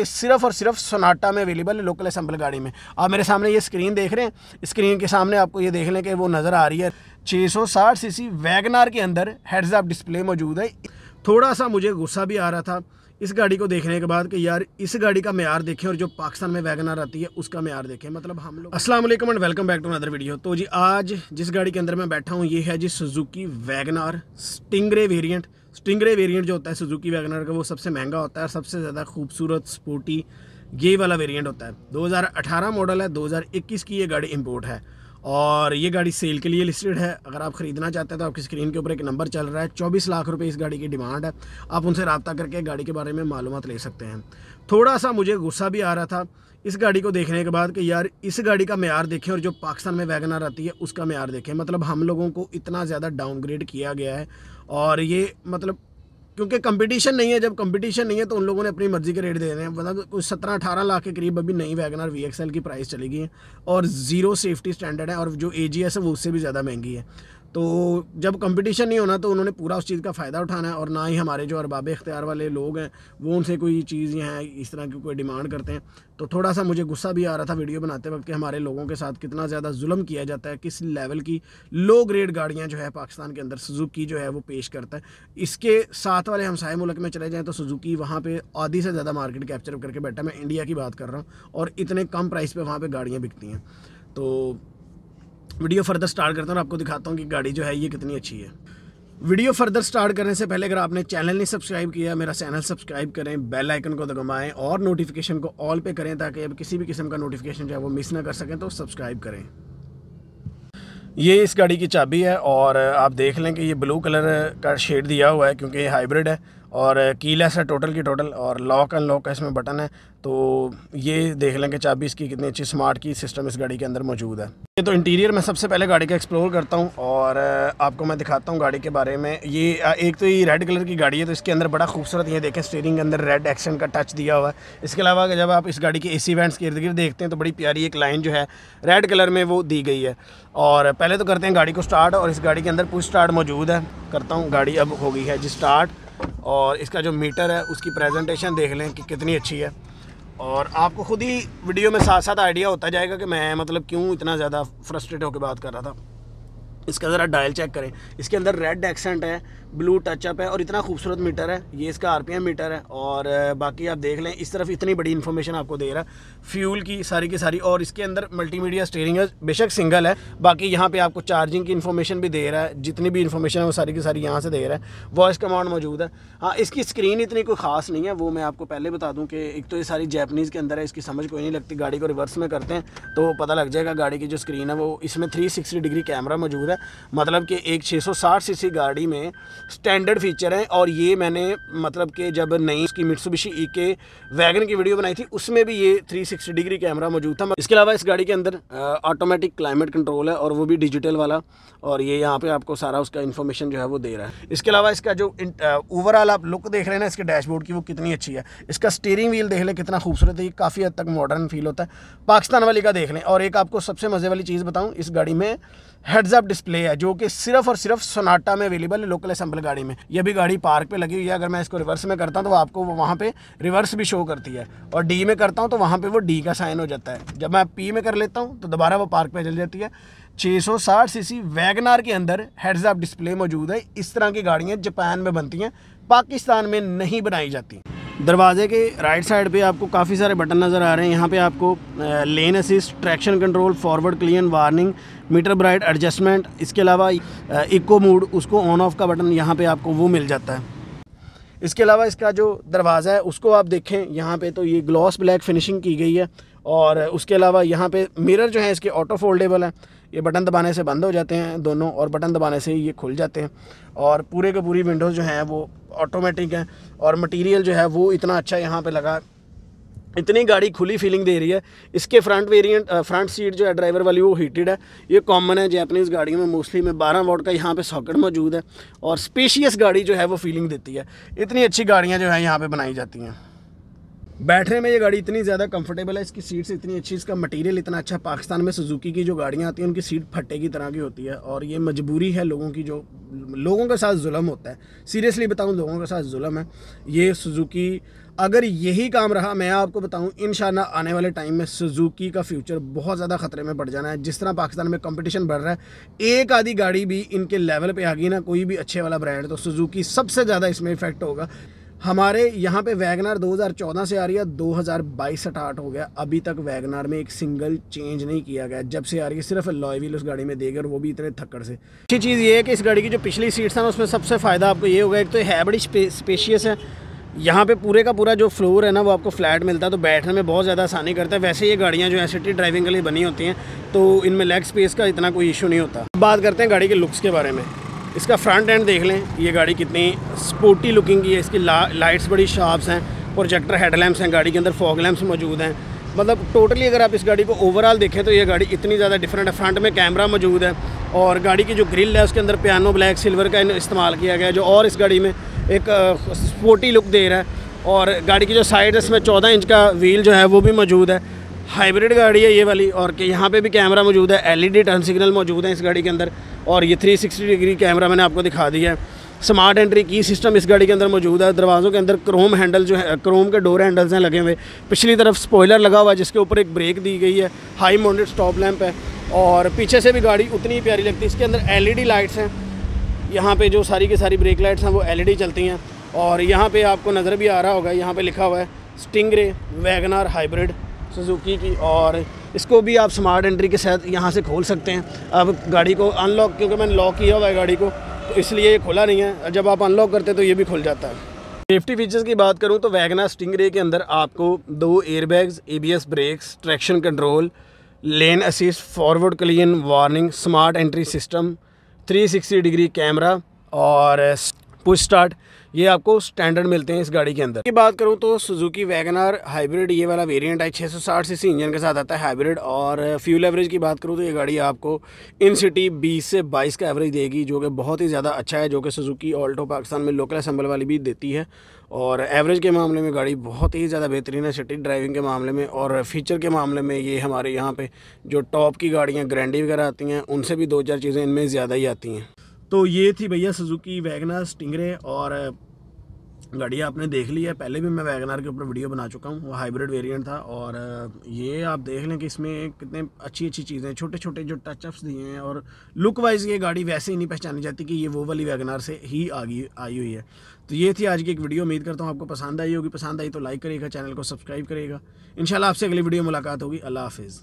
सिर्फ और सिर्फ सोनाटा में अवेलेबल है लोकल असम्बल गाड़ी में आप मेरे सामने ये स्क्रीन देख रहे हैं स्क्रीन के सामने आपको ये देख लें कि वो नज़र आ रही है 660 सीसी वैगनार के अंदर हेड्स डिस्प्ले मौजूद है थोड़ा सा मुझे गुस्सा भी आ रहा था इस गाड़ी को देखने के बाद कि यार इस गाड़ी का मैार देखें और जो पाकिस्तान में वैगनार आती है उसका मैार देखें मतलब हम लोग असलम and welcome back to other video तो जी आज जिस गाड़ी के अंदर मैं बैठा हूँ ये है जी Suzuki WagonR Stingray variant Stingray variant जो होता है सुजुकी वैगनर का वो सबसे महंगा होता है और सबसे ज़्यादा खूबसूरत स्पोर्टी ये वाला वेरिएंट होता है 2018 मॉडल है 2021 की ये गाड़ी इंपोर्ट है और ये गाड़ी सेल के लिए लिस्टेड है अगर आप ख़रीदना चाहते हैं तो आपकी स्क्रीन के ऊपर एक नंबर चल रहा है चौबीस लाख रुपये इस गाड़ी की डिमांड है आप उनसे रबता करके गाड़ी के बारे में मालूम ले सकते हैं थोड़ा सा मुझे गुस्सा भी आ रहा था इस गाड़ी को देखने के बाद कि यार इस गाड़ी का मैार देखें और जो पाकिस्तान में वैगनर आती है उसका मैार देखें मतलब हम लोगों को इतना ज़्यादा डाउनग्रेड किया गया है और ये मतलब क्योंकि कंपटीशन नहीं है जब कंपटीशन नहीं है तो उन लोगों ने अपनी मर्ज़ी के रेट दे रहे हैं मतलब कुछ सत्रह अठारह लाख के करीब अभी नई वैगनर वी की प्राइस चलेगी और ज़ीरो सेफ्टी स्टैंडर्ड है और जो ए जी एस है वो उससे भी ज़्यादा महंगी है तो जब कंपटीशन नहीं होना तो उन्होंने पूरा उस चीज़ का फ़ायदा उठाना है और ना ही हमारे जो अरबाब इख्तियार वाले लोग हैं वो उनसे कोई चीज़ यहाँ इस तरह की कोई डिमांड करते हैं तो थोड़ा सा मुझे गुस्सा भी आ रहा था वीडियो बनाते वक्त कि हमारे लोगों के साथ कितना ज़्यादा जुल्म किया जाता है किस लेवल की लो ग्रेड गाड़ियाँ जो है पाकिस्तान के अंदर सुजुकी जो है वो पेश करता है इसके साथ वाले हमसाए मुल्क में चले जाएँ तो सुजुकी वहाँ पर आधी से ज़्यादा मार्केट कैप्चर करके बैठा मैं इंडिया की बात कर रहा हूँ और इतने कम प्राइस पर वहाँ पर गाड़ियाँ बिकती हैं तो वीडियो फर्दर स्टार्ट करता हूँ आपको दिखाता हूँ कि गाड़ी जो है ये कितनी अच्छी है वीडियो फर्दर स्टार्ट करने से पहले अगर आपने चैनल नहीं सब्सक्राइब किया मेरा चैनल सब्सक्राइब करें बेल आइकन को दबाएं और नोटिफिकेशन को ऑल पे करें ताकि अब किसी भी किस्म का नोटिफिकेशन जो है वो मिस ना कर सकें तो सब्सक्राइब करें ये इस गाड़ी की चाबी है और आप देख लें कि ये ब्लू कलर का शेड दिया हुआ है क्योंकि ये हाइब्रिड है और कीलेस है टोटल की टोटल और लॉक अनलॉक का इसमें बटन है तो ये देख लें कि चाबी इसकी कितनी अच्छी स्मार्ट की सिस्टम इस गाड़ी के अंदर मौजूद है ये तो इंटीरियर में सबसे पहले गाड़ी का एक्सप्लोर करता हूँ और आपको मैं दिखाता हूँ गाड़ी के बारे में ये एक तो ये रेड कलर की गाड़ी है तो इसके अंदर बड़ा खूबसूरत ये देखें स्टेयरिंग के अंदर रेड एक्शन का टच दिया हुआ है इसके अलावा जब आप इस गाड़ी के ए सी वेंट्स के इर्द गिर्द देखते हैं तो बड़ी प्यारी एक लाइन जो है रेड कलर में वो दी गई है और पहले तो करते हैं गाड़ी को स्टार्ट और इस गाड़ी के अंदर पूछ स्टार्ट मौजूद है करता हूँ गाड़ी अब हो गई है जी स्टार्ट और इसका जो मीटर है उसकी प्रेजेंटेशन देख लें कि कितनी अच्छी है और आपको खुद ही वीडियो में साथ साथ आइडिया होता जाएगा कि मैं मतलब क्यों इतना ज़्यादा फ्रस्ट्रेट होकर बात कर रहा था इसका ज़रा डायल चेक करें इसके अंदर रेड एक्सेंट है ब्लू टचअप है और इतना खूबसूरत मीटर है ये इसका आरपीएम मीटर है और बाकी आप देख लें इस तरफ इतनी बड़ी इन्फॉर्मेशन आपको दे रहा है फ्यूल की सारी की सारी और इसके अंदर मल्टीमीडिया स्टेयरिंग है बेशक सिंगल है बाकी यहाँ पे आपको चार्जिंग की इन्फॉर्मेशन भी दे रहा है जितनी भी इन्फॉर्मेशन है वो सारी की सारी यहाँ से दे रहा है वॉइस कमांड मौजूद है हाँ इसकी स्क्रीन इतनी कोई ख़ास नहीं है वो मैं आपको पहले बता दूँ कि एक तो ये सारी जैपनीज़ के अंदर है इसकी समझ कोई नहीं लगती गाड़ी को रिवर्स में करते हैं तो पता लग जाएगा गाड़ी की जो स्क्रीन है वो इसमें थ्री डिग्री कैमरा मौजूद है है मतलब कि एक 660 सीसी गाड़ी में स्टैंडर्ड फीचर हैं और ये मैंने मतलब कि जब नई इसकी मिट्सुबिशी ई के वैगन की वीडियो बनाई थी उसमें भी ये 360 डिग्री कैमरा मौजूद था इसके अलावा इस गाड़ी के अंदर ऑटोमेटिक क्लाइमेट कंट्रोल है और वो भी डिजिटल वाला और ये यहाँ पर आपको सारा उसका इन्फॉर्मेशन जो है वो दे रहा है इसके अलावा इसका जो ओवरऑल आप लुक देख रहे हैं ना इसके डैशबोर्ड की वो कितनी अच्छी है इसका स्टीयरिंग व्हील देख लें कितना खूबसूरत है ये काफ़ी हद तक मॉडर्न फील होता है पाकिस्तान वाली का देख लें और एक आपको सबसे मज़े वाली चीज़ बताऊँ इस गाड़ी में हेड्स डिस्प्ले है जो कि सिर्फ और सिर्फ सोनाटा में अवेलेबल है लोकल असेंबल गाड़ी में यह भी गाड़ी पार्क पे लगी हुई है अगर मैं इसको रिवर्स में करता हूँ तो आपको वहाँ पे रिवर्स भी शो करती है और डी में करता हूँ तो वहाँ पे वो डी का साइन हो जाता है जब मैं पी में कर लेता हूँ तो दोबारा वो पार्क में चल जाती है सी सीसी वैगनार के अंदर हेड्स डिस्प्ले मौजूद है इस तरह की गाड़ियाँ जापान में बनती हैं पाकिस्तान में नहीं बनाई जाती दरवाज़े के राइट साइड पे आपको काफ़ी सारे बटन नज़र आ रहे हैं यहाँ पे आपको lane assist traction control forward clear warning meter bright adjustment इसके अलावा इको मूड उसको ऑन ऑफ का बटन यहाँ पे आपको वो मिल जाता है इसके अलावा इसका जो दरवाज़ा है उसको आप देखें यहाँ पे तो ये ग्लॉस ब्लैक फिनिशिंग की गई है और उसके अलावा यहाँ पे मिरर जो है इसके ऑटो फोल्डेबल है ये बटन दबाने से बंद हो जाते हैं दोनों और बटन दबाने से ये खुल जाते हैं और पूरे के पूरी विंडोज़ जो हैं वो ऑटोमेटिक हैं और मटेरियल जो है वो इतना अच्छा यहाँ पे लगा इतनी गाड़ी खुली फीलिंग दे रही है इसके फ्रंट वेरिएंट फ्रंट सीट जो है ड्राइवर वाली वो हीटेड है ये कॉमन है जैपनीज़ गाड़ियों में मोस्टली में बारह वोट का यहाँ पे सॉकेट मौजूद है और स्पेशियस गाड़ी जो है वो फीलिंग देती है इतनी अच्छी गाड़ियाँ जो है यहाँ पे बनाई जाती हैं बैठने में ये गाड़ी इतनी ज़्यादा कंफर्टेबल है इसकी सीट्स इतनी अच्छी इसका मटेरियल इतना अच्छा पाकिस्तान में सुजुकी की जो गाड़ियाँ आती हैं उनकी सीट फटे की तरह की होती है और ये मजबूरी है लोगों की जो लोगों के साथ जुल्म होता है सीरियसली बताऊँ लोगों के साथ जुल्म है ये सुजुकी अगर यही काम रहा मैं आपको बताऊं इन आने वाले टाइम में सुजुकी का फ्यूचर बहुत ज़्यादा खतरे में पड़ जाना है जिस तरह पाकिस्तान में कंपटीशन बढ़ रहा है एक आधी गाड़ी भी इनके लेवल पे आ गई ना कोई भी अच्छे वाला ब्रांड तो सुजुकी सबसे ज़्यादा इसमें इफेक्ट होगा हमारे यहाँ पे वैगनार 2014 से आ रही है 2022 स्टार्ट हो गया अभी तक वैगनार में एक सिंगल चेंज नहीं किया गया जब से आ रही है सिर्फ लॉयविल उस गाड़ी में देगी और वो भी इतने थक्कड़ से अच्छी चीज़ ये है कि इस गाड़ी की जो पिछली सीट्स हैं उसमें सबसे फ़ायदा आपको ये होगा एक तो है बड़ी स्पेशियस है यहाँ पे पूरे का पूरा जो फ्लोर है ना वो आपको फ्लैट मिलता है तो बैठने में बहुत ज़्यादा आसानी करता है वैसे ये गाड़ियाँ जो है सिटी ड्राइविंग के लिए बनी होती हैं तो इनमें लेग स्पेस का इतना कोई इशू नहीं होता बात करते हैं गाड़ी के लुक्स के बारे में इसका फ्रंट एंड देख लें ये गाड़ी कितनी स्पोर्टी लुकिंग की है इसकी ला, लाइट्स बड़ी शार्प्स हैं प्रोजेक्टर हेडलैम्प्स हैं गाड़ी के अंदर फॉग लैम्प्स मौजूद हैं मतलब टोटली अगर आप इस गाड़ी को ओवरऑल देखें तो ये गाड़ी इतनी ज़्यादा डिफरेंट है फ्रंट में कैमरा मौजूद है और गाड़ी की जो ग्रिल है उसके अंदर पियानो ब्लैक सिल्वर का इस्तेमाल किया गया है जो और इस गाड़ी में एक स्पोर्टी लुक दे रहा है और गाड़ी की जो साइड है इसमें चौदह इंच का व्हील जो है वो भी मौजूद है हाइब्रिड गाड़ी है ये वाली और कि यहाँ पे भी कैमरा मौजूद है एलईडी टर्न सिग्नल मौजूद है इस गाड़ी के अंदर और ये 360 डिग्री कैमरा मैंने आपको दिखा दिया है स्मार्ट एंट्री की सिस्टम इस गाड़ी के अंदर मौजूद है दरवाज़ों के अंदर क्रोम हैंडल जो है क्रोम के डोर हैंडल्स हैं लगे हुए पिछली तरफ स्पॉयलर लगा हुआ है जिसके ऊपर एक ब्रेक दी गई है हाई माउंटेड स्टॉप लैम्प है और पीछे से भी गाड़ी उतनी ही प्यारी लगती है इसके अंदर एल लाइट्स e हैं यहाँ पर जो सारी की सारी ब्रेक लाइट्स हैं वो एल e चलती हैं और यहाँ पर आपको नज़र भी आ रहा होगा यहाँ पर लिखा हुआ है स्टिंग रे वैगनार हाइब्रिड सुजुकी की और इसको भी आप स्मार्ट एंट्री के साथ यहाँ से खोल सकते हैं अब गाड़ी को अनलॉक क्योंकि मैंने लॉक किया हुआ है गाड़ी को तो इसलिए ये खुला नहीं है जब आप अनलॉक करते हैं तो ये भी खुल जाता है सेफ्टी फीचर्स की बात करूँ तो वैगना स्टिंग के अंदर आपको दो airbags ABS brakes traction control lane assist forward clear warning smart entry system 360 degree camera और पुश स्टार्ट ये आपको स्टैंडर्ड मिलते हैं इस गाड़ी के अंदर की बात करूँ तो सुजुकी वैगनार हाइब्रिड ये वाला वेरियंट है छः सौ इंजन के साथ आता है हाइब्रिड और फ्यूल एवरेज की बात करूँ तो ये गाड़ी आपको इन सिटी बीस से बाईस का एवरेज देगी जो कि बहुत ही ज़्यादा अच्छा है जो कि सुजुकी ऑल्टो पाकिस्तान में लोकल असम्बल वाली भी देती है और एवरेज के मामले में गाड़ी बहुत ही ज़्यादा बेहतरीन है सिटी ड्राइविंग के मामले में और फीचर के मामले में ये हमारे यहाँ पे जो टॉप की गाड़ियाँ ग्रैंडी वगैरह आती हैं उनसे भी दो चार चीज़ें इनमें ज़्यादा ही आती हैं तो ये थी भैया सुजुकी वैगनर स्टिंगरे और गाड़ी आपने देख ली है पहले भी मैं वैगनार के ऊपर वीडियो बना चुका हूँ वो हाइब्रिड वेरिएंट था और ये आप देख लें कि इसमें कितने अच्छी अच्छी चीज़ें छोटे छोटे जो टचअप्स दिए हैं और लुक वाइज ये गाड़ी वैसे ही नहीं पहचानी जाती कि ये वो वाली वैगनार से ही आ गई आई हुई है तो ये थी आज की एक वीडियो उम्मीद करता हूँ आपको पसंद आई होगी पसंद आई तो लाइक करिएगा चैनल को सब्सक्राइब करिएगा इन आपसे अगली वीडियो मुलाकात होगी अल्लाह हाफिज़